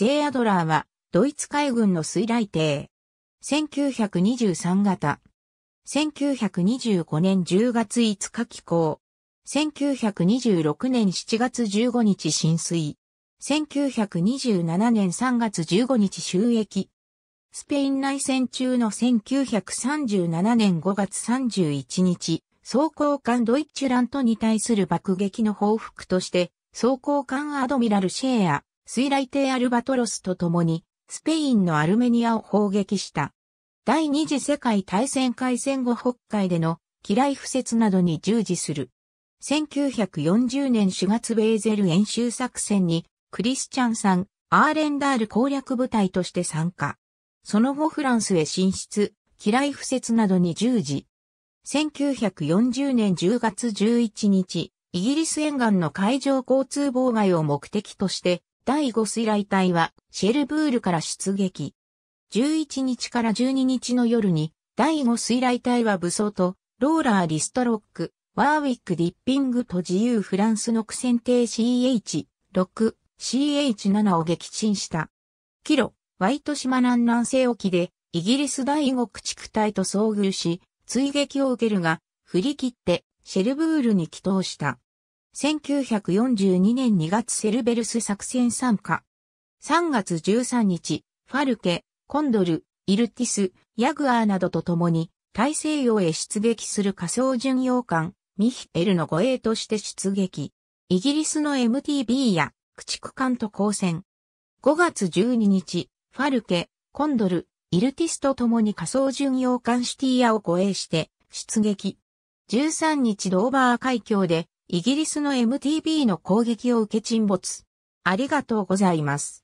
J. アドラーは、ドイツ海軍の水雷艇。1923型。1925年10月5日寄港。1926年7月15日浸水。1927年3月15日収益。スペイン内戦中の1937年5月31日、装甲艦ドイッチュラントに対する爆撃の報復として、装甲艦アドミラルシェア、水雷艇アルバトロスと共に、スペインのアルメニアを砲撃した。第二次世界大戦開戦後北海での機雷敷設などに従事する。1940年4月ベーゼル演習作戦にクリスチャンさん、アーレンダール攻略部隊として参加。その後フランスへ進出、機雷敷設などに従事。1940年10月11日、イギリス沿岸の海上交通妨害を目的として第5水雷隊はシェルブールから出撃。11日から12日の夜に、第5水雷隊は武装と、ローラー・リストロック、ワーウィック・ディッピングと自由フランスの苦戦艇 CH6、CH7 を撃沈した。キロ、ワイト島南南西沖で、イギリス第5駆逐隊と遭遇し、追撃を受けるが、振り切って、シェルブールに帰投した。1942年2月セルベルス作戦参加。3月13日、ファルケ、コンドル、イルティス、ヤグアーなどと共に、大西洋へ出撃する仮想巡洋艦、ミヒエルの護衛として出撃。イギリスの MTB や駆逐艦と交戦。5月12日、ファルケ、コンドル、イルティスと共に仮想巡洋艦シティアを護衛して出撃。13日ドーバー海峡でイギリスの m t b の攻撃を受け沈没。ありがとうございます。